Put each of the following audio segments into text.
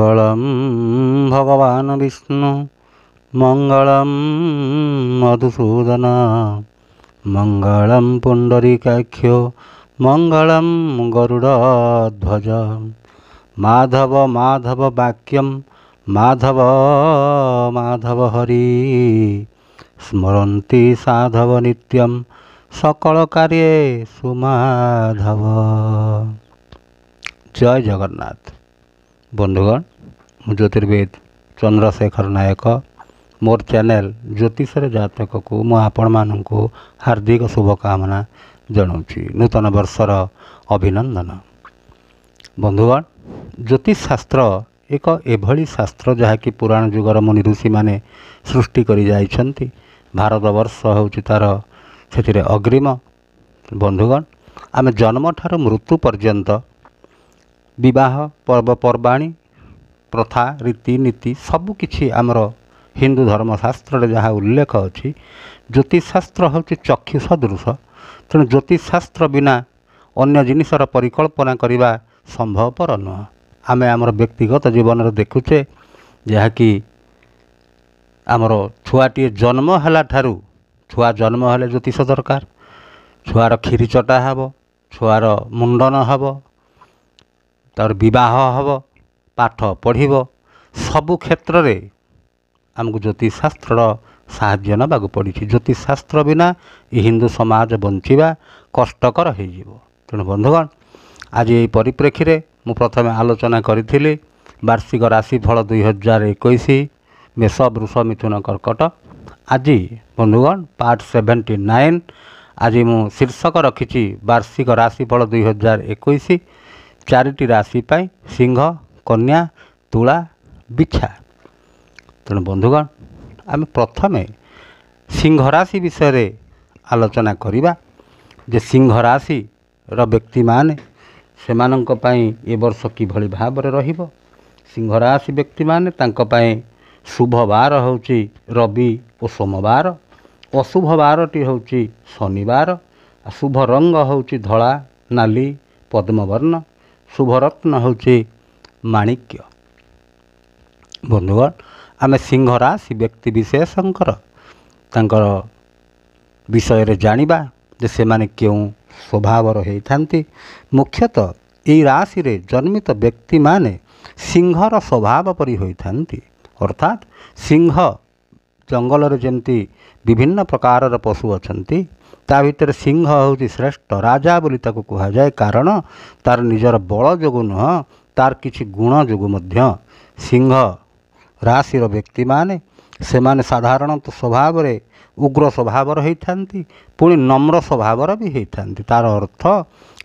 मङ्गलं भगवान विष्णु मंगल मधुसूदन पुंडरी पुण्डरीकाख्यो मंगल गरुडध्वज माधव माधव वाक्यम माधव माधव हरि स्मरती साधव सकल कार्य सुमाधव जय जगन्नाथ বন্ধুগণ ଜ୍ୟୋତିର୍ବିଦ ଚନ୍ଦ୍ରଶେଖର ନାୟକ ମୋର ଚ୍ୟାନେଲ୍ ଜ୍ୟୋତିଷରେ ଜାତକକୁ ମୁଁ ଆପଣମାନଙ୍କୁ ହାର୍ଦ୍ଦିକ ଶୁଭକାମନା ଜଣାଉଛି ନୂତନ ବର୍ଷର ଅଭିନନ୍ଦନ ବନ୍ଧୁଗଣ ଜ୍ୟୋତିଷ ଶାସ୍ତ୍ର ଏକ ଏଭଳି ଶାସ୍ତ୍ର ଯାହାକି ପୁରାଣ ଯୁଗର ମୁନି ଋଷିମାନେ ସୃଷ୍ଟି କରି ଯାଇଛନ୍ତି ଭାରତବର୍ଷ ହେଉଛି ତା'ର ସେଥିରେ ଅଗ୍ରିମ ବନ୍ଧୁଗଣ ଆମେ ଜନ୍ମଠାରୁ ମୃତ୍ୟୁ ପର୍ଯ୍ୟନ୍ତ ବିବାହ ପର୍ବପର୍ବାଣି ପ୍ରଥା ରୀତିନୀତି ସବୁକିଛି ଆମର ହିନ୍ଦୁ ଧର୍ମଶାସ୍ତ୍ରରେ ଯାହା ଉଲ୍ଲେଖ ଅଛି ଜ୍ୟୋତିଷଶାସ୍ତ୍ର ହେଉଛି ଚକ୍ଷୁ ସଦୃଶ ତେଣୁ ଜ୍ୟୋତିଷଶାସ୍ତ୍ର ବିନା ଅନ୍ୟ ଜିନିଷର ପରିକଳ୍ପନା କରିବା ସମ୍ଭବପର ନୁହଁ ଆମେ ଆମର ବ୍ୟକ୍ତିଗତ ଜୀବନରେ ଦେଖୁଛେ ଯାହାକି ଆମର ଛୁଆଟିଏ ଜନ୍ମ ହେଲା ଠାରୁ ଛୁଆ ଜନ୍ମ ହେଲେ ଜ୍ୟୋତିଷ ଦରକାର ଛୁଆର କ୍ଷୀରିଚଟା ହେବ ଛୁଆର ମୁଣ୍ଡନ ହେବ ତା'ର ବିବାହ ହେବ ପାଠ ପଢ଼ିବ ସବୁ କ୍ଷେତ୍ରରେ ଆମକୁ ଜ୍ୟୋତିଷ ଶାସ୍ତ୍ରର ସାହାଯ୍ୟ ନେବାକୁ ପଡ଼ିଛି ଜ୍ୟୋତିଷ ଶାସ୍ତ୍ର ବିନା ଏ ହିନ୍ଦୁ ସମାଜ ବଞ୍ଚିବା କଷ୍ଟକର ହୋଇଯିବ ତେଣୁ ବନ୍ଧୁଗଣ ଆଜି ଏହି ପରିପ୍ରେକ୍ଷୀରେ ମୁଁ ପ୍ରଥମେ ଆଲୋଚନା କରିଥିଲି ବାର୍ଷିକ ରାଶିଫଳ ଦୁଇହଜାର ଏକୋଇଶ ମେଷ ବୃଷ ମିଥୁନ କର୍କଟ ଆଜି ବନ୍ଧୁଗଣ ପାର୍ଟ ସେଭେଣ୍ଟି ନାଇନ୍ ଆଜି ମୁଁ ଶୀର୍ଷକ ରଖିଛି ବାର୍ଷିକ ରାଶିଫଳ ଦୁଇହଜାର ଏକୋଇଶ ଚାରୋଟି ରାଶି ପାଇଁ ସିଂହ କନ୍ୟା ତୁଳା ବିଛା ତେଣୁ ବନ୍ଧୁଗଣ ଆମେ ପ୍ରଥମେ ସିଂହ ରାଶି ବିଷୟରେ ଆଲୋଚନା କରିବା ଯେ ସିଂହ ରାଶିର ବ୍ୟକ୍ତିମାନେ ସେମାନଙ୍କ ପାଇଁ ଏ ବର୍ଷ କିଭଳି ଭାବରେ ରହିବ ସିଂହ ରାଶି ବ୍ୟକ୍ତିମାନେ ତାଙ୍କ ପାଇଁ ଶୁଭବାର ହେଉଛି ରବି ଓ ସୋମବାର ଅଶୁଭ ବାରଟି ହେଉଛି ଶନିବାର ଆଉ ଶୁଭ ରଙ୍ଗ ହେଉଛି ଧଳା ନାଲି ପଦ୍ମବର୍ଣ୍ଣ শুভরত্ন ହେଉଛି ମାଣିକ୍ୟ ବନ୍ଧୁଗଣ ଆମେ ସିଂହ ରାଶି ବ୍ୟକ୍ତି ବିଶେଷଙ୍କର ତାଙ୍କର ବିଷୟରେ ଜାଣିବା ଯେ ସେମାନେ କେଉଁ ସ୍ୱଭାବର ହୋଇଥାନ୍ତି ମୁଖ୍ୟତଃ ଏହି ରାଶିରେ ଜନ୍ମିତ ବ୍ୟକ୍ତିମାନେ ସିଂହର ସ୍ୱଭାବ ପରି ହୋଇଥାନ୍ତି ଅର୍ଥାତ୍ ସିଂହ ଜଙ୍ଗଲରେ ଯେମିତି ବିଭିନ୍ନ ପ୍ରକାରର ପଶୁ ଅଛନ୍ତି ତା ଭିତରେ ସିଂହ ହେଉଛି ଶ୍ରେଷ୍ଠ ରାଜା ବୋଲି ତାକୁ କୁହାଯାଏ କାରଣ ତାର ନିଜର ବଳ ଯୋଗୁଁ ନୁହଁ ତାର କିଛି ଗୁଣ ଯୋଗୁଁ ମଧ୍ୟ ସିଂହ ରାଶିର ବ୍ୟକ୍ତିମାନେ ସେମାନେ ସାଧାରଣତଃ ସ୍ୱଭାବରେ ଉଗ୍ର ସ୍ୱଭାବର ହୋଇଥାନ୍ତି ପୁଣି ନମ୍ର ସ୍ୱଭାବର ବି ହୋଇଥାନ୍ତି ତାର ଅର୍ଥ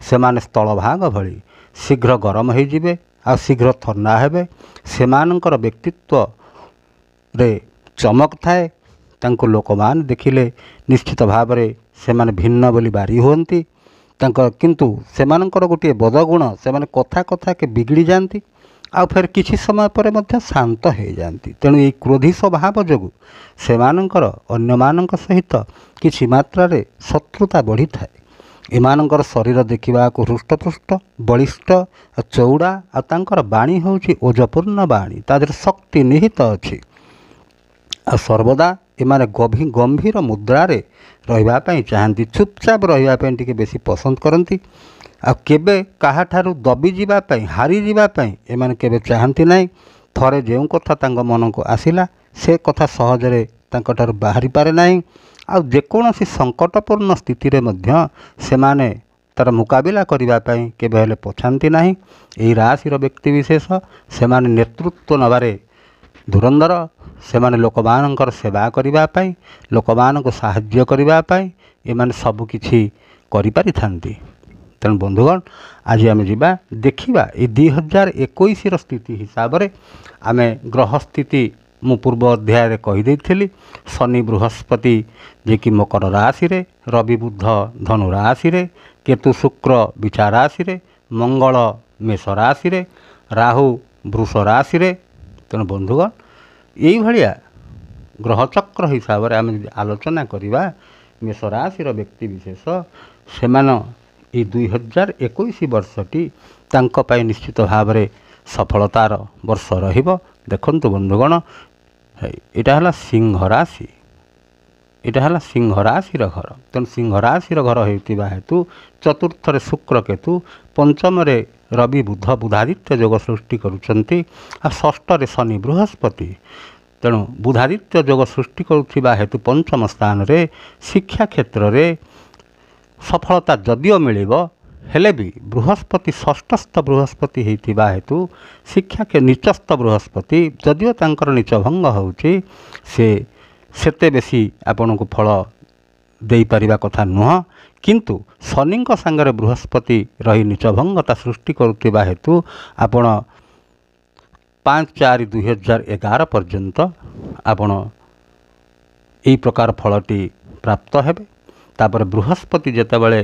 ସେମାନେ ସ୍ଥଳଭାଗ ଭଳି ଶୀଘ୍ର ଗରମ ହୋଇଯିବେ ଆଉ ଶୀଘ୍ର ଥଣ୍ଡା ହେବେ ସେମାନଙ୍କର ବ୍ୟକ୍ତିତ୍ୱରେ ଚମକ ଥାଏ ତାଙ୍କୁ ଲୋକମାନେ ଦେଖିଲେ ନିଶ୍ଚିତ ଭାବରେ ସେମାନେ ଭିନ୍ନ ବୋଲି ବାରି ହୁଅନ୍ତି ତାଙ୍କର କିନ୍ତୁ ସେମାନଙ୍କର ଗୋଟିଏ ବଦଗୁଣ ସେମାନେ କଥା କଥାକେ ବିଗିଡ଼ି ଯାଆନ୍ତି ଆଉ ଫେର୍ କିଛି ସମୟ ପରେ ମଧ୍ୟ ଶାନ୍ତ ହୋଇଯାଆନ୍ତି ତେଣୁ ଏଇ କ୍ରୋଧି ସ୍ୱଭାବ ଯୋଗୁଁ ସେମାନଙ୍କର ଅନ୍ୟମାନଙ୍କ ସହିତ କିଛି ମାତ୍ରାରେ ଶତ୍ରୁତା ବଢ଼ିଥାଏ ଏମାନଙ୍କର ଶରୀର ଦେଖିବାକୁ ହୃଷ୍ଟପୃଷ୍ଟ ବଳିଷ୍ଠ ଚଉଡ଼ା ଆଉ ତାଙ୍କର ବାଣୀ ହେଉଛି ଓଜପୂର୍ଣ୍ଣ ବାଣୀ ତା ଦେହରେ ଶକ୍ତି ନିହିତ ଅଛି ଆଉ ସର୍ବଦା ଏମାନେ ଗମ୍ଭୀର ମୁଦ୍ରାରେ ରହିବା ପାଇଁ ଚାହାନ୍ତି ଚୁପଚାପ ରହିବା ପାଇଁ ଟିକେ ବେଶୀ ପସନ୍ଦ କରନ୍ତି ଆଉ କେବେ କାହାଠାରୁ ଦବିଯିବା ପାଇଁ ହାରିଯିବା ପାଇଁ ଏମାନେ କେବେ ଚାହାନ୍ତି ନାହିଁ ଥରେ ଯେଉଁ କଥା ତାଙ୍କ ମନକୁ ଆସିଲା ସେ କଥା ସହଜରେ ତାଙ୍କଠାରୁ ବାହାରିପାରେ ନାହିଁ ଆଉ ଯେକୌଣସି ସଙ୍କଟପୂର୍ଣ୍ଣ ସ୍ଥିତିରେ ମଧ୍ୟ ସେମାନେ ତା'ର ମୁକାବିଲା କରିବା ପାଇଁ କେବେ ହେଲେ ପଛାନ୍ତି ନାହିଁ ଏହି ରାଶିର ବ୍ୟକ୍ତିବିଶେଷ ସେମାନେ ନେତୃତ୍ୱ ନେବାରେ ଧୁରନ୍ଧର ସେମାନେ ଲୋକମାନଙ୍କର ସେବା କରିବା ପାଇଁ ଲୋକମାନଙ୍କୁ ସାହାଯ୍ୟ କରିବା ପାଇଁ ଏମାନେ ସବୁକିଛି କରିପାରିଥାନ୍ତି ତେଣୁ ବନ୍ଧୁଗଣ ଆଜି ଆମେ ଯିବା ଦେଖିବା ଏ ଦୁଇ ହଜାର ଏକୋଇଶର ସ୍ଥିତି ହିସାବରେ ଆମେ ଗ୍ରହ ସ୍ଥିତି ମୁଁ ପୂର୍ବ ଅଧ୍ୟାୟରେ କହିଦେଇଥିଲି ଶନି ବୃହସ୍ପତି ଯିଏକି ମକର ରାଶିରେ ରବିବୁଦ୍ଧ ଧନୁ ରାଶିରେ କେତୁ ଶୁକ୍ର ବିଚାର ରାଶିରେ ମଙ୍ଗଳ ମେଷ ରାଶିରେ ରାହୁ ବୃଷ ରାଶିରେ ତେଣୁ ବନ୍ଧୁଗଣ ଏଇଭଳିଆ ଗ୍ରହଚକ୍ର ହିସାବରେ ଆମେ ଯଦି ଆଲୋଚନା କରିବା ମେଷ ମେଷରାଶିର ବ୍ୟକ୍ତିବିଶେଷ ସେମାନେ ଏଇ ଦୁଇ ହଜାର ଏକୋଇଶ ବର୍ଷଟି ତାଙ୍କ ପାଇଁ ନିଶ୍ଚିତ ଭାବରେ ସଫଳତାର ବର୍ଷ ରହିବ ଦେଖନ୍ତୁ ବନ୍ଧୁଗଣ ଏଇଟା ହେଲା ସିଂହରାଶି ଏଇଟା ହେଲା ସିଂହରାଶିର ଘର ତେଣୁ ସିଂହରାଶିର ଘର ହେଉଥିବା ହେତୁ ଚତୁର୍ଥରେ ଶୁକ୍ର କେତୁ ପଞ୍ଚମରେ ରବି ବୁଧ ବୁଧାଦିତ୍ୟ ଯୋଗ ସୃଷ୍ଟି କରୁଛନ୍ତି ଆଉ ଷଷ୍ଠରେ ଶନି ବୃହସ୍ପତି ତେଣୁ ବୁଧାଦିତ୍ୟ ଯୋଗ ସୃଷ୍ଟି କରୁଥିବା ହେତୁ ପଞ୍ଚମ ସ୍ଥାନରେ ଶିକ୍ଷା କ୍ଷେତ୍ରରେ ସଫଳତା ଯଦିଓ ମିଳିବ ହେଲେ ବି ବୃହସ୍ପତି ଷଷ୍ଠସ୍ଥ ବୃହସ୍ପତି ହୋଇଥିବା ହେତୁ ଶିକ୍ଷା ନିଚସ୍ଥ ବୃହସ୍ପତି ଯଦିଓ ତାଙ୍କର ନିଚଭଙ୍ଗ ହେଉଛି ସେ ସେତେ ବେଶୀ ଆପଣଙ୍କୁ ଫଳ ଦେଇପାରିବା କଥା ନୁହଁ किंतु शनिङ्को सागर बृहस्पति रही रहि निचङ्गता सृष्टिको हेतु आप चार दुई हजार एघार पर्यान् आपण ए प्रकार फलटि प्राप्त हेर्नु बृहस्पति जतिबेला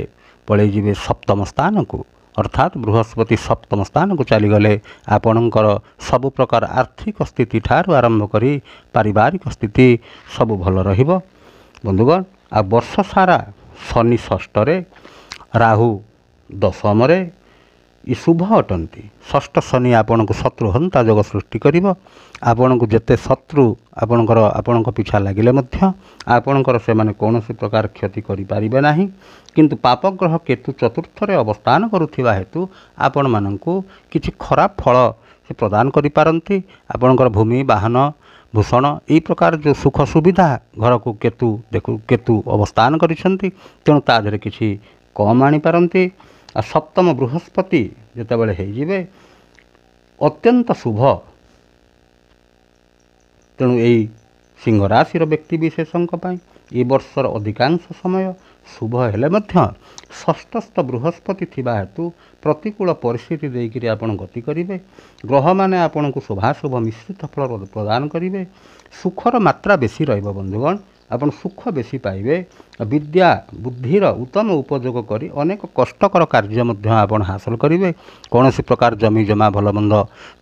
पलैजे सप्तम स्थान को अर्थात बृहस्पति सप्तम स्थान को स्थानको आपणकर सब प्रकार आर्थिक स्थिति ठार आरंभ आरम्भकरी पारिवारिक स्थिति सबै भएर रहेछ बन्धुगण आर्ष सारा ଶନି ଷଷ୍ଠରେ ରାହୁ ଦଶମରେ ଇ ଶୁଭ ଅଟନ୍ତି ଷଷ୍ଠ ଶନି ଆପଣଙ୍କୁ ଶତ୍ରୁ ହନ୍ତା ଯୋଗ ସୃଷ୍ଟି କରିବ ଆପଣଙ୍କୁ ଯେତେ ଶତ୍ରୁ ଆପଣଙ୍କର ଆପଣଙ୍କ ପିଛା ଲାଗିଲେ ମଧ୍ୟ ଆପଣଙ୍କର ସେମାନେ କୌଣସି ପ୍ରକାର କ୍ଷତି କରିପାରିବେ ନାହିଁ କିନ୍ତୁ ପାପଗ୍ରହ କେତୁ ଚତୁର୍ଥରେ ଅବସ୍ଥାନ କରୁଥିବା ହେତୁ ଆପଣମାନଙ୍କୁ କିଛି ଖରାପ ଫଳ ସେ ପ୍ରଦାନ କରିପାରନ୍ତି ଆପଣଙ୍କର ଭୂମି ବାହନ ଭୂଷଣ ଏଇ ପ୍ରକାର ଯେଉଁ ସୁଖ ସୁବିଧା ଘରକୁ କେତୁ ଦେଖୁ କେତୁ ଅବସ୍ଥାନ କରିଛନ୍ତି ତେଣୁ ତା ଦେହରେ କିଛି କମ୍ ଆଣିପାରନ୍ତି ଆଉ ସପ୍ତମ ବୃହସ୍ପତି ଯେତେବେଳେ ହୋଇଯିବେ ଅତ୍ୟନ୍ତ ଶୁଭ ତେଣୁ ଏଇ ସିଂହରାଶିର ବ୍ୟକ୍ତିବିଶେଷଙ୍କ ପାଇଁ ଏ ବର୍ଷର ଅଧିକାଂଶ ସମୟ ଶୁଭ ହେଲେ ମଧ୍ୟ ଷଷ୍ଠସ୍ଥ ବୃହସ୍ପତି ଥିବା ହେତୁ ପ୍ରତିକୂଳ ପରିସ୍ଥିତି ଦେଇକରି ଆପଣ ଗତି କରିବେ ଗ୍ରହମାନେ ଆପଣଙ୍କୁ ଶୁଭାଶୁଭ ମିଶ୍ରିତ ଫଳ ପ୍ରଦାନ କରିବେ ସୁଖର ମାତ୍ରା ବେଶୀ ରହିବ ବନ୍ଧୁଗଣ ଆପଣ ସୁଖ ବେଶୀ ପାଇବେ ବିଦ୍ୟା ବୁଦ୍ଧିର ଉତ୍ତମ ଉପଯୋଗ କରି ଅନେକ କଷ୍ଟକର କାର୍ଯ୍ୟ ମଧ୍ୟ ଆପଣ ହାସଲ କରିବେ କୌଣସି ପ୍ରକାର ଜମିଜମା ମନ୍ଦ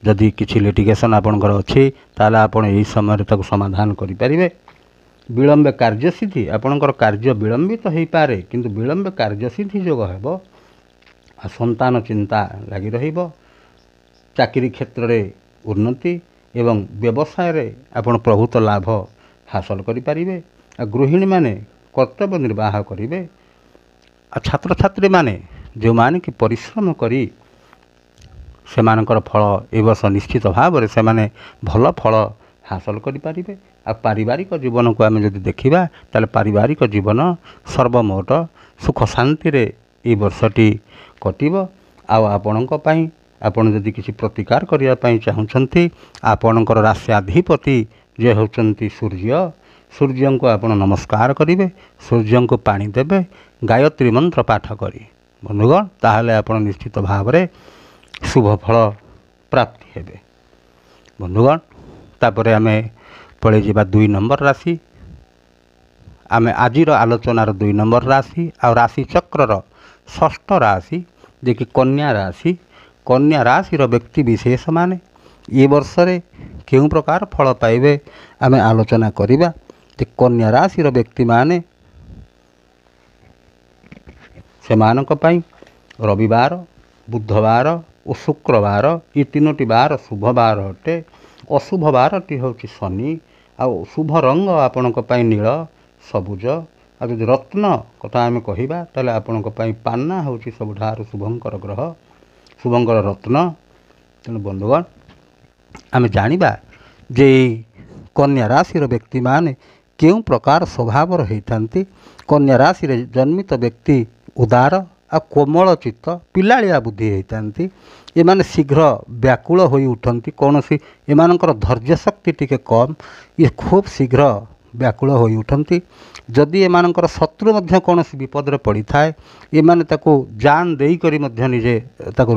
ଯଦି କିଛି ଲିଟିଗେସନ୍ ଆପଣଙ୍କର ଅଛି ତାହେଲେ ଆପଣ ଏହି ସମୟରେ ତାକୁ ସମାଧାନ କରିପାରିବେ ବିଳମ୍ବ କାର୍ଯ୍ୟସିଦ୍ଧି ଆପଣଙ୍କର କାର୍ଯ୍ୟ ବିଳମ୍ବିତ ହୋଇପାରେ କିନ୍ତୁ ବିଳମ୍ବ କାର୍ଯ୍ୟସିଦ୍ଧି ଯୋଗ ହେବ ଆଉ ସନ୍ତାନ ଚିନ୍ତା ଲାଗି ରହିବ ଚାକିରି କ୍ଷେତ୍ରରେ ଉନ୍ନତି ଏବଂ ବ୍ୟବସାୟରେ ଆପଣ ପ୍ରଭୂତ ଲାଭ ହାସଲ କରିପାରିବେ ଆଉ ଗୃହିଣୀମାନେ କର୍ତ୍ତବ୍ୟ ନିର୍ବାହ କରିବେ ଆଉ ଛାତ୍ରଛାତ୍ରୀମାନେ ଯେଉଁମାନେ କି ପରିଶ୍ରମ କରି ସେମାନଙ୍କର ଫଳ ଏ ବର୍ଷ ନିଶ୍ଚିତ ଭାବରେ ସେମାନେ ଭଲ ଫଳ ହାସଲ କରିପାରିବେ ଆଉ ପାରିବାରିକ ଜୀବନକୁ ଆମେ ଯଦି ଦେଖିବା ତା'ହେଲେ ପାରିବାରିକ ଜୀବନ ସର୍ବମୋଟ ସୁଖ ଶାନ୍ତିରେ ଏଇ ବର୍ଷଟି କଟିବ ଆଉ ଆପଣଙ୍କ ପାଇଁ ଆପଣ ଯଦି କିଛି ପ୍ରତିକାର କରିବା ପାଇଁ ଚାହୁଁଛନ୍ତି ଆପଣଙ୍କର ରାଶ୍ୟାଧିପତି ଯିଏ ହେଉଛନ୍ତି ସୂର୍ଯ୍ୟ ସୂର୍ଯ୍ୟଙ୍କୁ ଆପଣ ନମସ୍କାର କରିବେ ସୂର୍ଯ୍ୟଙ୍କୁ ପାଣି ଦେବେ ଗାୟତ୍ରୀ ମନ୍ତ୍ର ପାଠ କରି ବନ୍ଧୁଗଣ ତାହେଲେ ଆପଣ ନିଶ୍ଚିତ ଭାବରେ ଶୁଭ ଫଳ ପ୍ରାପ୍ତି ହେବେ ବନ୍ଧୁଗଣ ତାପରେ ଆମେ ପଳେଇଯିବା ଦୁଇ ନମ୍ବର ରାଶି ଆମେ ଆଜିର ଆଲୋଚନାର ଦୁଇ ନମ୍ବର ରାଶି ଆଉ ରାଶିଚକ୍ରର ଷଷ୍ଠ ରାଶି ଯିଏକି କନ୍ୟା ରାଶି କନ୍ୟା ରାଶିର ବ୍ୟକ୍ତିବିଶେଷମାନେ ଏ ବର୍ଷରେ କେଉଁ ପ୍ରକାର ଫଳ ପାଇବେ ଆମେ ଆଲୋଚନା କରିବା ଯେ କନ୍ୟା ରାଶିର ବ୍ୟକ୍ତିମାନେ ସେମାନଙ୍କ ପାଇଁ ରବିବାର ବୁଧବାର ଓ ଶୁକ୍ରବାର ଏ ତିନୋଟି ବାର ଶୁଭ ବାର ଅଟେ ଅଶୁଭ ବାରଟି ହେଉଛି ଶନି आउ शुभ रङ आप नील सबुज आउँदै रत्न कथा आम क्या त आपणको पना सब सबैठा शुभको ग्रह शुभ रत्न त बन्धु आमे जान् कन्याशि व्यक्ति केही प्रकार स्वभाव कन्याशि जन्मित व्यक्ति उदार कोमल चित्त पला बुद्धि ये शीघ्र व्याकु हो उठती कौन सी धर्य शक्ति टी कम ये खूब शीघ्र व्याकु हो उठती जदि एम शत्रु कौन सी विपदे पड़ थाए ये जान देकर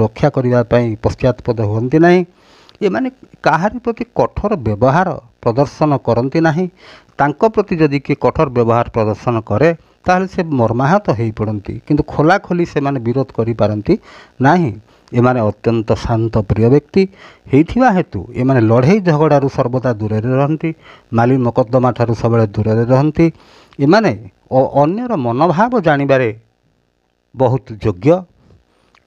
रक्षा करने पश्चातपद हमें ना ये कहार प्रति कठोर व्यवहार प्रदर्शन करती ना प्रति जदि किए कठोर व्यवहार प्रदर्शन करे ताल मर्माहत हो पड़ती किंतु खोला खोली से माने विरोध करी पारंती ଏମାନେ ଅତ୍ୟନ୍ତ ଶାନ୍ତ ପ୍ରିୟ ବ୍ୟକ୍ତି ହେଇଥିବା ହେତୁ ଏମାନେ ଲଢ଼େଇ ଝଗଡ଼ାରୁ ସର୍ବଦା ଦୂରରେ ରହନ୍ତି ମାଲି ମକଦ୍ଦମା ଠାରୁ ସବୁବେଳେ ଦୂରରେ ରହନ୍ତି ଏମାନେ ଅନ୍ୟର ମନୋଭାବ ଜାଣିବାରେ ବହୁତ ଯୋଗ୍ୟ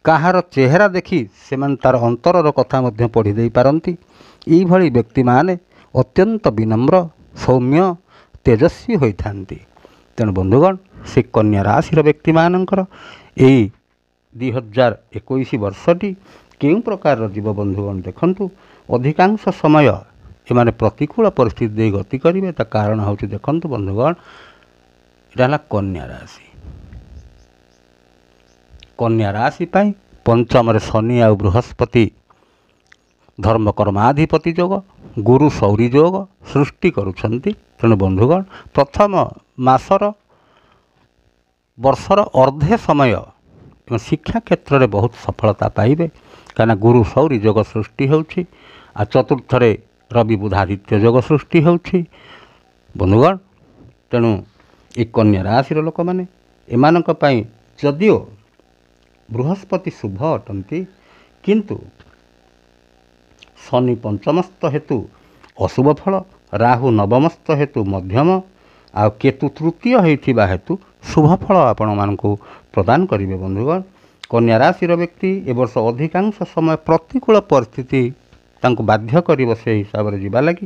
କାହାର ଚେହେରା ଦେଖି ସେମାନେ ତା'ର ଅନ୍ତରର କଥା ମଧ୍ୟ ପଢ଼ି ଦେଇପାରନ୍ତି ଏଇଭଳି ବ୍ୟକ୍ତିମାନେ ଅତ୍ୟନ୍ତ ବିନମ୍ର ସୌମ୍ୟ ତେଜସ୍ୱୀ ହୋଇଥାନ୍ତି ତେଣୁ ବନ୍ଧୁଗଣ ସେ କନ୍ୟା ରାଶିର ବ୍ୟକ୍ତିମାନଙ୍କର ଏଇ ଦୁଇ ହଜାର ଏକୋଇଶ ବର୍ଷଟି କେଉଁ ପ୍ରକାରର ଯିବ ବନ୍ଧୁଗଣ ଦେଖନ୍ତୁ ଅଧିକାଂଶ ସମୟ ଏମାନେ ପ୍ରତିକୂଳ ପରିସ୍ଥିତି ଦେଇ ଗତି କରିବେ ତା କାରଣ ହେଉଛି ଦେଖନ୍ତୁ ବନ୍ଧୁଗଣ ଏଇଟା ହେଲା କନ୍ୟା ରାଶି କନ୍ୟା ରାଶି ପାଇଁ ପଞ୍ଚମରେ ଶନି ଆଉ ବୃହସ୍ପତି ଧର୍ମ କର୍ମାଧିପତି ଯୋଗ ଗୁରୁ ସୌରୀ ଯୋଗ ସୃଷ୍ଟି କରୁଛନ୍ତି ତେଣୁ ବନ୍ଧୁଗଣ ପ୍ରଥମ ମାସର ବର୍ଷର ଅର୍ଦ୍ଧେ ସମୟ ଏବଂ ଶିକ୍ଷା କ୍ଷେତ୍ରରେ ବହୁତ ସଫଳତା ପାଇବେ କାହିଁକିନା ଗୁରୁ ସୌରୀ ଯୋଗ ସୃଷ୍ଟି ହେଉଛି ଆଉ ଚତୁର୍ଥରେ ରବି ବୁଧାଦିତ୍ୟ ଯୋଗ ସୃଷ୍ଟି ହେଉଛି ବନ୍ଧୁଗଣ ତେଣୁ ଏ କନ୍ୟା ରାଶିର ଲୋକମାନେ ଏମାନଙ୍କ ପାଇଁ ଯଦିଓ ବୃହସ୍ପତି ଶୁଭ ଅଟନ୍ତି କିନ୍ତୁ ଶନି ପଞ୍ଚମସ୍ତ ହେତୁ ଅଶୁଭ ଫଳ ରାହୁ ନବମସ୍ତ ହେତୁ ମଧ୍ୟମ ଆଉ କେତୁ ତୃତୀୟ ହେଇଥିବା ହେତୁ ଶୁଭଫଳ ଆପଣମାନଙ୍କୁ ପ୍ରଦାନ କରିବେ ବନ୍ଧୁଗଣ କନ୍ୟା ରାଶିର ବ୍ୟକ୍ତି ଏ ବର୍ଷ ଅଧିକାଂଶ ସମୟ ପ୍ରତିକୂଳ ପରିସ୍ଥିତି ତାଙ୍କୁ ବାଧ୍ୟ କରିବ ସେ ହିସାବରେ ଯିବା ଲାଗି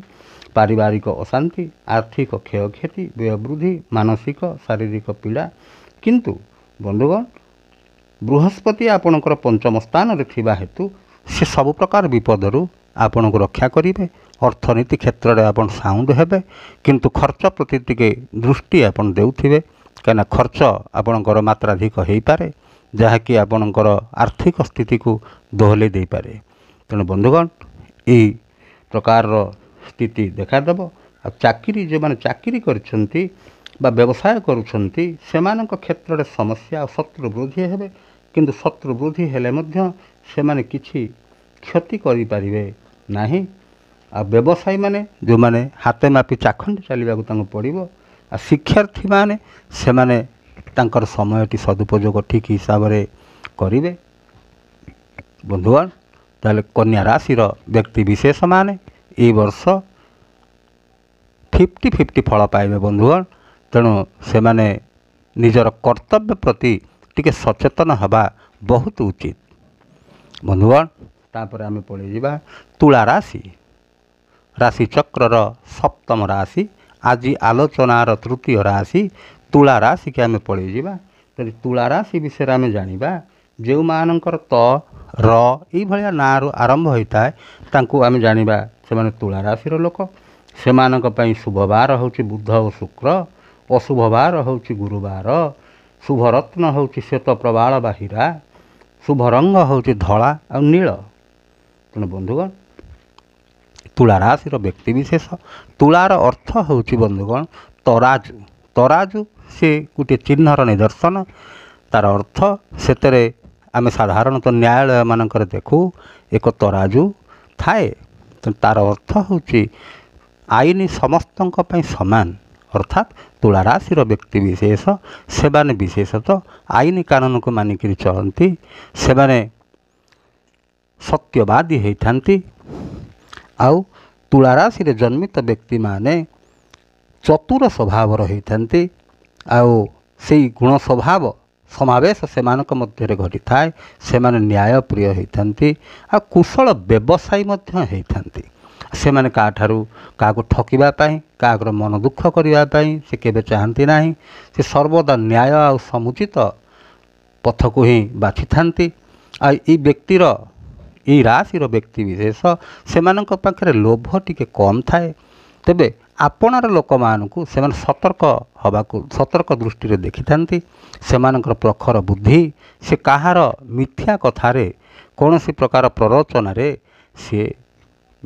ପାରିବାରିକ ଅଶାନ୍ତି ଆର୍ଥିକ କ୍ଷୟକ୍ଷତି ବ୍ୟୟ ବୃଦ୍ଧି ମାନସିକ ଶାରୀରିକ ପୀଡ଼ା କିନ୍ତୁ ବନ୍ଧୁଗଣ ବୃହସ୍ପତି ଆପଣଙ୍କର ପଞ୍ଚମ ସ୍ଥାନରେ ଥିବା ହେତୁ ସେ ସବୁ ପ୍ରକାର ବିପଦରୁ ଆପଣଙ୍କୁ ରକ୍ଷା କରିବେ ଅର୍ଥନୀତି କ୍ଷେତ୍ରରେ ଆପଣ ସାଉଣ୍ଡ ହେବେ କିନ୍ତୁ ଖର୍ଚ୍ଚ ପ୍ରତି ଟିକେ ଦୃଷ୍ଟି ଆପଣ ଦେଉଥିବେ କାହିଁକିନା ଖର୍ଚ୍ଚ ଆପଣଙ୍କର ମାତ୍ରାଧିକ ହୋଇପାରେ ଯାହାକି ଆପଣଙ୍କର ଆର୍ଥିକ ସ୍ଥିତିକୁ ଦୋହଲେଇ ଦେଇପାରେ ତେଣୁ ବନ୍ଧୁଗଣ ଏଇ ପ୍ରକାରର ସ୍ଥିତି ଦେଖାଦେବ ଆଉ ଚାକିରି ଯେଉଁମାନେ ଚାକିରି କରିଛନ୍ତି ବା ବ୍ୟବସାୟ କରୁଛନ୍ତି ସେମାନଙ୍କ କ୍ଷେତ୍ରରେ ସମସ୍ୟା ଆଉ ଶତ୍ରୁ ବୃଦ୍ଧି ହେବେ କିନ୍ତୁ ଶତ୍ରୁ ବୃଦ୍ଧି ହେଲେ ମଧ୍ୟ ସେମାନେ କିଛି କ୍ଷତି କରିପାରିବେ ନାହିଁ ଆଉ ବ୍ୟବସାୟୀମାନେ ଯେଉଁମାନେ ହାତେ ମାପି ଚାଖଣ୍ଡେ ଚାଲିବାକୁ ତାଙ୍କୁ ପଡ଼ିବ शिक्षार्थी मैंने से मैंने समय की सदुपयोग ठीक हिसाब से करे बंधुगण तेल कन्या राशि व्यक्ति विशेष मैंने यर्ष फिफ्टी फिफ्टी फल पाए बंधुगण तेणु से मैंने निजर कर्तव्य प्रति टी सचेतन हवा बहुत उचित बंधुगण तापर आम पल तुला राशि राशि चक्रर सप्तम राशि ଆଜି ଆଲୋଚନାର ତୃତୀୟ ରାଶି ତୁଳା ରାଶିକି ଆମେ ପଳେଇଯିବା ତେଣୁ ତୁଳା ରାଶି ବିଷୟରେ ଆମେ ଜାଣିବା ଯେଉଁମାନଙ୍କର ତ ର ଏଇଭଳିଆ ନାଁରୁ ଆରମ୍ଭ ହୋଇଥାଏ ତାଙ୍କୁ ଆମେ ଜାଣିବା ସେମାନେ ତୁଳା ରାଶିର ଲୋକ ସେମାନଙ୍କ ପାଇଁ ଶୁଭବାର ହେଉଛି ବୁଧ ଓ ଶୁକ୍ର ଅଶୁଭବାର ହେଉଛି ଗୁରୁବାର ଶୁଭରତ୍ନ ହେଉଛି ଶ୍ଵେତ ପ୍ରବାଳ ବା ହୀରା ଶୁଭ ରଙ୍ଗ ହେଉଛି ଧଳା ଆଉ ନୀଳ ତେଣୁ ବନ୍ଧୁଗଣ ତୁଳା ରାଶିର ବ୍ୟକ୍ତିବିଶେଷ ତୁଳାର ଅର୍ଥ ହେଉଛି ବନ୍ଧୁଗଣ ତରାଜୁ ତରାଜୁ ସେ ଗୋଟିଏ ଚିହ୍ନର ନିଦର୍ଶନ ତା'ର ଅର୍ଥ ସେଥିରେ ଆମେ ସାଧାରଣତଃ ନ୍ୟାୟାଳୟମାନଙ୍କରେ ଦେଖୁ ଏକ ତରାଜୁ ଥାଏ ତା'ର ଅର୍ଥ ହେଉଛି ଆଇନ ସମସ୍ତଙ୍କ ପାଇଁ ସମାନ ଅର୍ଥାତ୍ ତୁଳା ରାଶିର ବ୍ୟକ୍ତିବିଶେଷ ସେମାନେ ବିଶେଷତଃ ଆଇନ କାନୁନକୁ ମାନିକରି ଚଳନ୍ତି ସେମାନେ ସତ୍ୟବାଦୀ ହୋଇଥାନ୍ତି ଆଉ ତୁଳାରାଶିରେ ଜନ୍ମିତ ବ୍ୟକ୍ତିମାନେ ଚତୁର ସ୍ୱଭାବର ହୋଇଥାନ୍ତି ଆଉ ସେଇ ଗୁଣ ସ୍ୱଭାବ ସମାବେଶ ସେମାନଙ୍କ ମଧ୍ୟରେ ଘଟିଥାଏ ସେମାନେ ନ୍ୟାୟପ୍ରିୟ ହୋଇଥାନ୍ତି ଆଉ କୁଶଳ ବ୍ୟବସାୟୀ ମଧ୍ୟ ହୋଇଥାନ୍ତି ସେମାନେ କାହାଠାରୁ କାହାକୁ ଠକିବା ପାଇଁ କାହାକୁ ମନ ଦୁଃଖ କରିବା ପାଇଁ ସେ କେବେ ଚାହାନ୍ତି ନାହିଁ ସେ ସର୍ବଦା ନ୍ୟାୟ ଆଉ ସମୁଚିତ ପଥକୁ ହିଁ ବାଛିଥାନ୍ତି ଆଉ ଏଇ ବ୍ୟକ୍ତିର ଏହି ରାଶିର ବ୍ୟକ୍ତିବିଶେଷ ସେମାନଙ୍କ ପାଖରେ ଲୋଭ ଟିକେ କମ୍ ଥାଏ ତେବେ ଆପଣାର ଲୋକମାନଙ୍କୁ ସେମାନେ ସତର୍କ ହେବାକୁ ସତର୍କ ଦୃଷ୍ଟିରେ ଦେଖିଥାନ୍ତି ସେମାନଙ୍କର ପ୍ରଖର ବୁଦ୍ଧି ସେ କାହାର ମିଥ୍ୟା କଥାରେ କୌଣସି ପ୍ରକାର ପ୍ରରୋଚନାରେ ସିଏ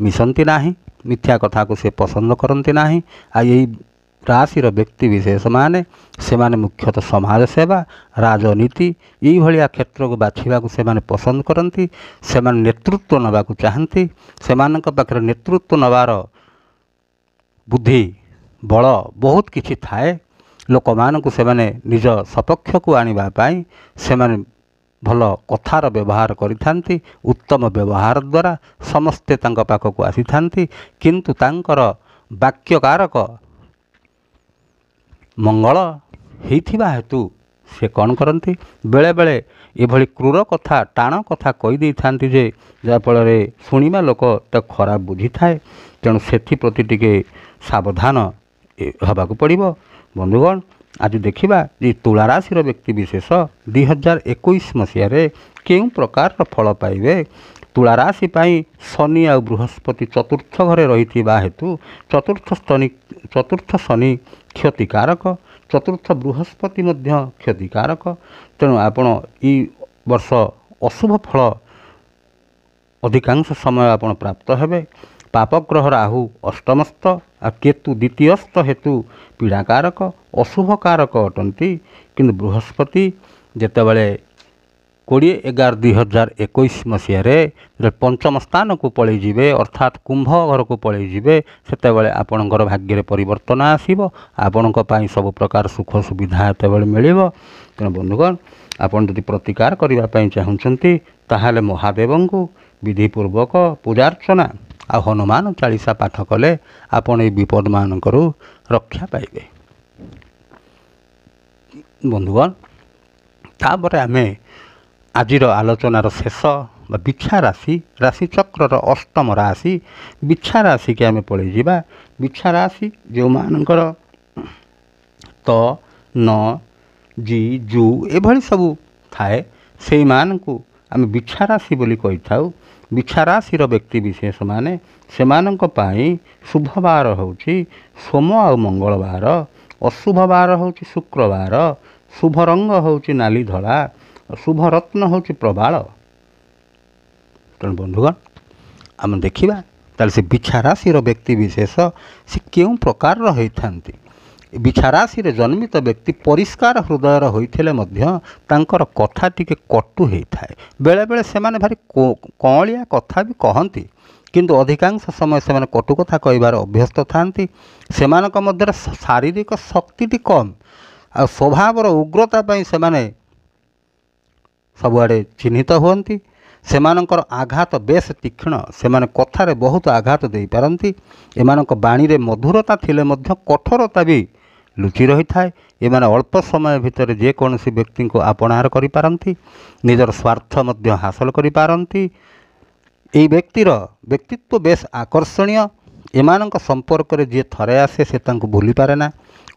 ମିଶନ୍ତି ନାହିଁ ମିଥ୍ୟା କଥାକୁ ସେ ପସନ୍ଦ କରନ୍ତି ନାହିଁ ଆଉ ଏଇ राशि व्यक्तिविशेष मेसन मुख्यतः समाजसेवा राजनीति यभलया क्षेत्रको बाछा पसन्द गरेतृत्व नान्ति पाखेर नेतृत्व नबार बुद्धि बल बहुत कि थाए लोक मैले निज सपक्ष आण भल कथार व्यवहार गरितम व्यवहारद्वारा समस्ते त आसि कक्यकारक ମଙ୍ଗଳ ହେଇଥିବା ହେତୁ ସେ କ'ଣ କରନ୍ତି ବେଳେବେଳେ ଏଭଳି କ୍ରୁର କଥା ଟାଣ କଥା କହିଦେଇଥାନ୍ତି ଯେ ଯାହାଫଳରେ ଶୁଣିବା ଲୋକ ତା ଖରାପ ବୁଝିଥାଏ ତେଣୁ ସେଥିପ୍ରତି ଟିକେ ସାବଧାନ ହେବାକୁ ପଡ଼ିବ ବନ୍ଧୁଗଣ ଆଜି ଦେଖିବା ଯେ ତୁଳାରାଶିର ବ୍ୟକ୍ତିବିଶେଷ ଦୁଇହଜାର ଏକୋଇଶ ମସିହାରେ କେଉଁ ପ୍ରକାରର ଫଳ ପାଇବେ ତୁଳାରାଶି ପାଇଁ ଶନି ଆଉ ବୃହସ୍ପତି ଚତୁର୍ଥ ଘରେ ରହିଥିବା ହେତୁ ଚତୁର୍ଥ ସ୍ତନିକ ଚତୁର୍ଥ ଶନି କ୍ଷତିକାରକ ଚତୁର୍ଥ ବୃହସ୍ପତି ମଧ୍ୟ କ୍ଷତିକାରକ ତେଣୁ ଆପଣ ଏଇ ବର୍ଷ ଅଶୁଭ ଫଳ ଅଧିକାଂଶ ସମୟ ଆପଣ ପ୍ରାପ୍ତ ହେବେ ପାପଗ୍ରହ ରାହୁ ଅଷ୍ଟମସ୍ତ ଆଉ କେତୁ ଦ୍ୱିତୀୟସ୍ତ ହେତୁ ପୀଡ଼ାକାରକ ଅଶୁଭକାରକ ଅଟନ୍ତି କିନ୍ତୁ ବୃହସ୍ପତି ଯେତେବେଳେ କୋଡ଼ିଏ ଏଗାର ଦୁଇ ହଜାର ଏକୋଇଶ ମସିହାରେ ପଞ୍ଚମ ସ୍ଥାନକୁ ପଳାଇଯିବେ ଅର୍ଥାତ୍ କୁମ୍ଭ ଘରକୁ ପଳାଇଯିବେ ସେତେବେଳେ ଆପଣଙ୍କର ଭାଗ୍ୟରେ ପରିବର୍ତ୍ତନ ଆସିବ ଆପଣଙ୍କ ପାଇଁ ସବୁ ପ୍ରକାର ସୁଖ ସୁବିଧା ସେତେବେଳେ ମିଳିବ ତେଣୁ ବନ୍ଧୁଗଣ ଆପଣ ଯଦି ପ୍ରତିକାର କରିବା ପାଇଁ ଚାହୁଁଛନ୍ତି ତାହେଲେ ମହାଦେବଙ୍କୁ ବିଧିପୂର୍ବକ ପୂଜାର୍ଚ୍ଚନା ଆଉ ହନୁମାନ ଚାଳିଶା ପାଠ କଲେ ଆପଣ ଏହି ବିପଦମାନଙ୍କରୁ ରକ୍ଷା ପାଇବେ ବନ୍ଧୁଗଣ ତାପରେ ଆମେ ଆଜିର ଆଲୋଚନାର ଶେଷ ବା ବିଛା ରାଶି ରାଶିଚକ୍ରର ଅଷ୍ଟମ ରାଶି ବିଛା ରାଶିକି ଆମେ ପଳେଇଯିବା ବିଛା ରାଶି ଯେଉଁମାନଙ୍କର ତ ନ ଜି ଜୁ ଏଭଳି ସବୁ ଥାଏ ସେଇମାନଙ୍କୁ ଆମେ ବିଛା ରାଶି ବୋଲି କହିଥାଉ ବିଛା ରାଶିର ବ୍ୟକ୍ତିବିଶେଷମାନେ ସେମାନଙ୍କ ପାଇଁ ଶୁଭବାର ହେଉଛି ସୋମ ଆଉ ମଙ୍ଗଳବାର ଅଶୁଭ ବାର ହେଉଛି ଶୁକ୍ରବାର ଶୁଭ ରଙ୍ଗ ହେଉଛି ନାଲି ଧଳା শুভরତ୍ନ ହେଉଛି ପ୍ରବାଳ ତେଣୁ ବନ୍ଧୁଗଣ ଆମେ ଦେଖିବା ତାହେଲେ ସେ ବିଛାରାଶିର ବ୍ୟକ୍ତିବିଶେଷ ସେ କେଉଁ ପ୍ରକାରର ହୋଇଥାନ୍ତି ବିଛାରାଶିରେ ଜନ୍ମିତ ବ୍ୟକ୍ତି ପରିଷ୍କାର ହୃଦୟର ହୋଇଥିଲେ ମଧ୍ୟ ତାଙ୍କର କଥା ଟିକେ କଟୁ ହୋଇଥାଏ ବେଳେବେଳେ ସେମାନେ ଭାରି କଅଁଳିଆ କଥା ବି କହନ୍ତି କିନ୍ତୁ ଅଧିକାଂଶ ସମୟ ସେମାନେ କଟୁ କଥା କହିବାର ଅଭ୍ୟସ୍ତ ଥାନ୍ତି ସେମାନଙ୍କ ମଧ୍ୟରେ ଶାରୀରିକ ଶକ୍ତିଟି କମ୍ ଆଉ ସ୍ୱଭାବର ଉଗ୍ରତା ପାଇଁ ସେମାନେ ସବୁଆଡ଼େ ଚିହ୍ନିତ ହୁଅନ୍ତି ସେମାନଙ୍କର ଆଘାତ ବେଶ୍ ତୀକ୍ଷ୍ଣ ସେମାନେ କଥାରେ ବହୁତ ଆଘାତ ଦେଇପାରନ୍ତି ଏମାନଙ୍କ ବାଣୀରେ ମଧୁରତା ଥିଲେ ମଧ୍ୟ କଠୋରତା ବି ଲୁଚି ରହିଥାଏ ଏମାନେ ଅଳ୍ପ ସମୟ ଭିତରେ ଯେକୌଣସି ବ୍ୟକ୍ତିଙ୍କୁ ଆପଣାହାର କରିପାରନ୍ତି ନିଜର ସ୍ୱାର୍ଥ ମଧ୍ୟ ହାସଲ କରିପାରନ୍ତି ଏହି ବ୍ୟକ୍ତିର ବ୍ୟକ୍ତିତ୍ୱ ବେଶ୍ ଆକର୍ଷଣୀୟ ଏମାନଙ୍କ ସମ୍ପର୍କରେ ଯିଏ ଥରେ ଆସେ ସେ ତାଙ୍କୁ ଭୁଲିପାରେ ନା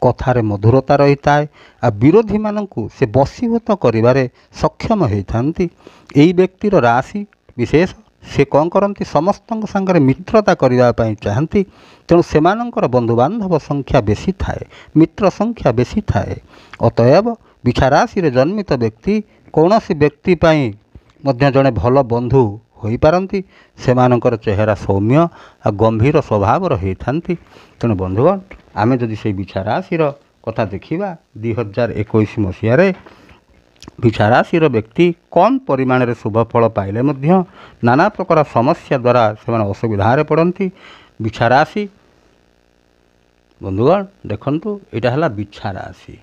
କଥାରେ ମଧୁରତା ରହିଥାଏ ଆଉ ବିରୋଧୀମାନଙ୍କୁ ସେ ବଶୀଭୂତ କରିବାରେ ସକ୍ଷମ ହୋଇଥାନ୍ତି ଏହି ବ୍ୟକ୍ତିର ରାଶି ବିଶେଷ ସେ କ'ଣ କରନ୍ତି ସମସ୍ତଙ୍କ ସାଙ୍ଗରେ ମିତ୍ରତା କରିବା ପାଇଁ ଚାହାନ୍ତି ତେଣୁ ସେମାନଙ୍କର ବନ୍ଧୁବାନ୍ଧବ ସଂଖ୍ୟା ବେଶୀ ଥାଏ ମିତ୍ର ସଂଖ୍ୟା ବେଶୀ ଥାଏ ଅତଏବ ବିଛା ରାଶିରେ ଜନ୍ମିତ ବ୍ୟକ୍ତି କୌଣସି ବ୍ୟକ୍ତି ପାଇଁ ମଧ୍ୟ ଜଣେ ଭଲ ବନ୍ଧୁ ହୋଇପାରନ୍ତି ସେମାନଙ୍କର ଚେହେରା ସୌମ୍ୟ ଆଉ ଗମ୍ଭୀର ସ୍ୱଭାବର ହୋଇଥାନ୍ତି ତେଣୁ ବନ୍ଧୁଗଣ ଆମେ ଯଦି ସେଇ ବିଚାରାଶିର କଥା ଦେଖିବା ଦୁଇ ହଜାର ଏକୋଇଶ ମସିହାରେ ବିଚାରାଶିର ବ୍ୟକ୍ତି କମ୍ ପରିମାଣରେ ଶୁଭଫଳ ପାଇଲେ ମଧ୍ୟ ନାନା ପ୍ରକାର ସମସ୍ୟା ଦ୍ୱାରା ସେମାନେ ଅସୁବିଧାରେ ପଡ଼ନ୍ତି ବିଛା ରାଶି ବନ୍ଧୁଗଣ ଦେଖନ୍ତୁ ଏଇଟା ହେଲା ବିଛା ରାଶି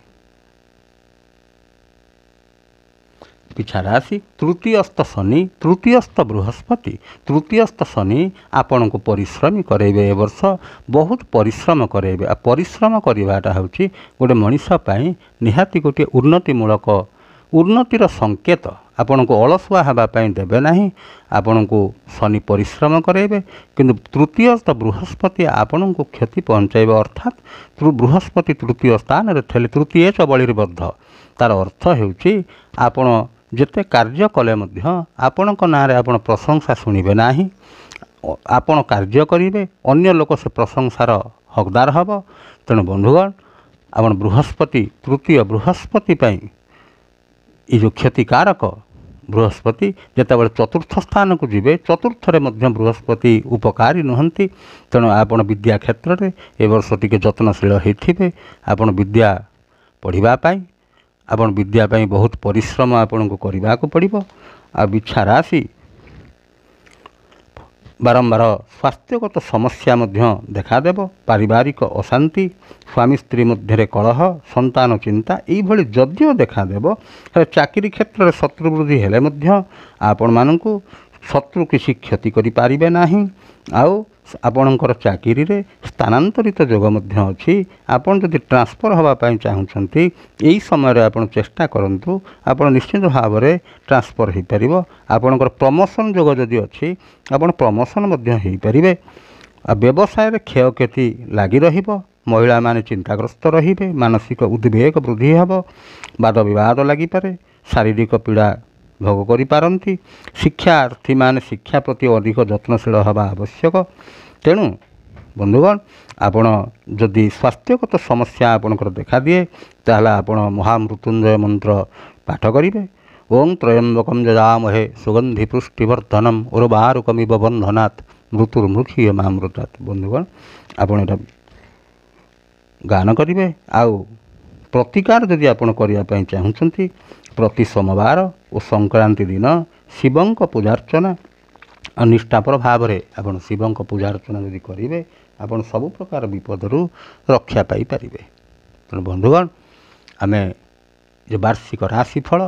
পিছা ରାଶି ତୃତୀୟସ୍ଥ ଶନି ତୃତୀୟସ୍ଥ ବୃହସ୍ପତି ତୃତୀୟସ୍ଥ ଶନି ଆପଣଙ୍କୁ ପରିଶ୍ରମୀ କରାଇବେ ଏ ବର୍ଷ ବହୁତ ପରିଶ୍ରମ କରାଇବେ ଆଉ ପରିଶ୍ରମ କରିବାଟା ହେଉଛି ଗୋଟେ ମଣିଷ ପାଇଁ ନିହାତି ଗୋଟିଏ ଉନ୍ନତିମୂଳକ ଉନ୍ନତିର ସଙ୍କେତ ଆପଣଙ୍କୁ ଅଳସୁଆ ହେବା ପାଇଁ ଦେବେ ନାହିଁ ଆପଣଙ୍କୁ ଶନି ପରିଶ୍ରମ କରାଇବେ କିନ୍ତୁ ତୃତୀୟସ୍ଥ ବୃହସ୍ପତି ଆପଣଙ୍କୁ କ୍ଷତି ପହଞ୍ଚାଇବ ଅର୍ଥାତ୍ ବୃହସ୍ପତି ତୃତୀୟ ସ୍ଥାନରେ ଥିଲେ ତୃତୀୟ ଚବଳିରେ ବଦ୍ଧ ତା'ର ଅର୍ଥ ହେଉଛି ଆପଣ ଯେତେ କାର୍ଯ୍ୟ କଲେ ମଧ୍ୟ ଆପଣଙ୍କ ନାଁରେ ଆପଣ ପ୍ରଶଂସା ଶୁଣିବେ ନାହିଁ ଆପଣ କାର୍ଯ୍ୟ କରିବେ ଅନ୍ୟ ଲୋକ ସେ ପ୍ରଶଂସାର ହକଦାର ହେବ ତେଣୁ ବନ୍ଧୁଗଣ ଆପଣ ବୃହସ୍ପତି ତୃତୀୟ ବୃହସ୍ପତି ପାଇଁ ଏ ଯେଉଁ କ୍ଷତିକାରକ ବୃହସ୍ପତି ଯେତେବେଳେ ଚତୁର୍ଥ ସ୍ଥାନକୁ ଯିବେ ଚତୁର୍ଥରେ ମଧ୍ୟ ବୃହସ୍ପତି ଉପକାରୀ ନୁହନ୍ତି ତେଣୁ ଆପଣ ବିଦ୍ୟା କ୍ଷେତ୍ରରେ ଏ ବର୍ଷ ଟିକେ ଯତ୍ନଶୀଳ ହୋଇଥିବେ ଆପଣ ବିଦ୍ୟା ପଢ଼ିବା ପାଇଁ ଆପଣ ବିଦ୍ୟା ପାଇଁ ବହୁତ ପରିଶ୍ରମ ଆପଣଙ୍କୁ କରିବାକୁ ପଡ଼ିବ ଆଉ ବିଛା ରାଶି ବାରମ୍ବାର ସ୍ୱାସ୍ଥ୍ୟଗତ ସମସ୍ୟା ମଧ୍ୟ ଦେଖାଦେବ ପାରିବାରିକ ଅଶାନ୍ତି ସ୍ୱାମୀ ସ୍ତ୍ରୀ ମଧ୍ୟରେ କଳହ ସନ୍ତାନ ଚିନ୍ତା ଏଇଭଳି ଯଦିଓ ଦେଖାଦେବ ହେଲେ ଚାକିରି କ୍ଷେତ୍ରରେ ଶତ୍ରୁ ବୃଦ୍ଧି ହେଲେ ମଧ୍ୟ ଆପଣମାନଙ୍କୁ ଶତ୍ରୁ କିଛି କ୍ଷତି କରିପାରିବେ ନାହିଁ ଆଉ ଆପଣଙ୍କର ଚାକିରିରେ ସ୍ଥାନାନ୍ତରିତ ଯୋଗ ମଧ୍ୟ ଅଛି ଆପଣ ଯଦି ଟ୍ରାନ୍ସଫର୍ ହେବା ପାଇଁ ଚାହୁଁଛନ୍ତି ଏହି ସମୟରେ ଆପଣ ଚେଷ୍ଟା କରନ୍ତୁ ଆପଣ ନିଶ୍ଚିତ ଭାବରେ ଟ୍ରାନ୍ସଫର୍ ହୋଇପାରିବ ଆପଣଙ୍କର ପ୍ରମୋସନ୍ ଯୋଗ ଯଦି ଅଛି ଆପଣ ପ୍ରମୋସନ୍ ମଧ୍ୟ ହୋଇପାରିବେ ଆଉ ବ୍ୟବସାୟରେ କ୍ଷୟକ୍ଷତି ଲାଗି ରହିବ ମହିଳାମାନେ ଚିନ୍ତାଗ୍ରସ୍ତ ରହିବେ ମାନସିକ ଉଦ୍ବେଗ ବୃଦ୍ଧି ହେବ ବାଦ ବିବାଦ ଲାଗିପାରେ ଶାରୀରିକ ପୀଡ଼ା ଭୋଗ କରିପାରନ୍ତି ଶିକ୍ଷାର୍ଥୀମାନେ ଶିକ୍ଷା ପ୍ରତି ଅଧିକ ଯତ୍ନଶୀଳ ହେବା ଆବଶ୍ୟକ ତେଣୁ ବନ୍ଧୁଗଣ ଆପଣ ଯଦି ସ୍ୱାସ୍ଥ୍ୟଗତ ସମସ୍ୟା ଆପଣଙ୍କର ଦେଖାଦିଏ ତାହେଲେ ଆପଣ ମହାମୃତ୍ୟୁଞ୍ଜୟ ମନ୍ତ୍ର ପାଠ କରିବେ ଓଂ ତ୍ରୟମ୍ବକମ୍ ଯଜାମହେ ସୁଗନ୍ଧି ପୁଷ୍ଟିବର୍ଦ୍ଧନମ୍ ଉର୍ବାରୁକମିବ ବନ୍ଧନାତ୍ ମୃତ୍ୟୁର୍ମୁଖୀ ମାମୃତାତ୍ ବନ୍ଧୁଗଣ ଆପଣ ଏଇଟା ଗାନ କରିବେ ଆଉ ପ୍ରତିକାର ଯଦି ଆପଣ କରିବା ପାଇଁ ଚାହୁଁଛନ୍ତି ପ୍ରତି ସୋମବାର ଓ ସଂକ୍ରାନ୍ତି ଦିନ ଶିବଙ୍କ ପୂଜାର୍ଚ୍ଚନା ଆଉ ନିଷ୍ଠାପର ଭାବରେ ଆପଣ ଶିବଙ୍କ ପୂଜାର୍ଚ୍ଚନା ଯଦି କରିବେ ଆପଣ ସବୁ ପ୍ରକାର ବିପଦରୁ ରକ୍ଷା ପାଇପାରିବେ ତେଣୁ ବନ୍ଧୁଗଣ ଆମେ ଯେ ବାର୍ଷିକ ରାଶି ଫଳ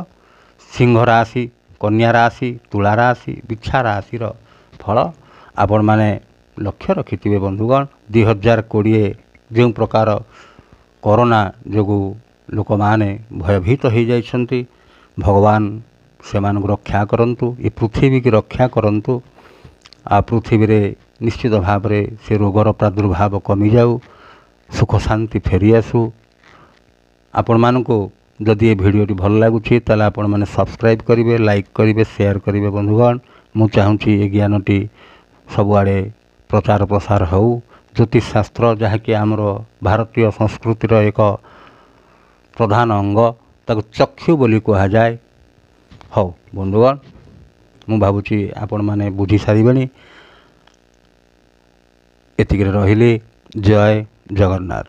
ସିଂହ ରାଶି କନ୍ୟା ରାଶି ତୁଳା ରାଶି ବିଛା ରାଶିର ଫଳ ଆପଣମାନେ ଲକ୍ଷ୍ୟ ରଖିଥିବେ ବନ୍ଧୁଗଣ ଦୁଇ ହଜାର କୋଡ଼ିଏ ଯେଉଁ ପ୍ରକାର कोरोना जो लोक मैंने भयभीत हो जाती भगवान से मान रक्षा करतु ये पृथ्वी की रक्षा करतु आ पृथ्वी रे निश्चित भाव रे से रोगर प्रादुर्भाव कमी जाऊ सुख शांति फेरी आसु आपण मानक जदि ये भिडटी भल लगुच मैंने सब्सक्राइब करेंगे लाइक करेंगे सेयार करेंगे बंधुगण मुझे ये ज्ञानटी सबुआ प्रचार प्रसार हो ଜ୍ୟୋତିଷଶାସ୍ତ୍ର ଯାହାକି ଆମର ଭାରତୀୟ ସଂସ୍କୃତିର ଏକ ପ୍ରଧାନ ଅଙ୍ଗ ତାକୁ ଚକ୍ଷୁ ବୋଲି କୁହାଯାଏ ହଉ ବନ୍ଧୁଗଣ ମୁଁ ଭାବୁଛି ଆପଣମାନେ ବୁଝିସାରିବେଣି ଏତିକିରେ ରହିଲି ଜୟ ଜଗନ୍ନାଥ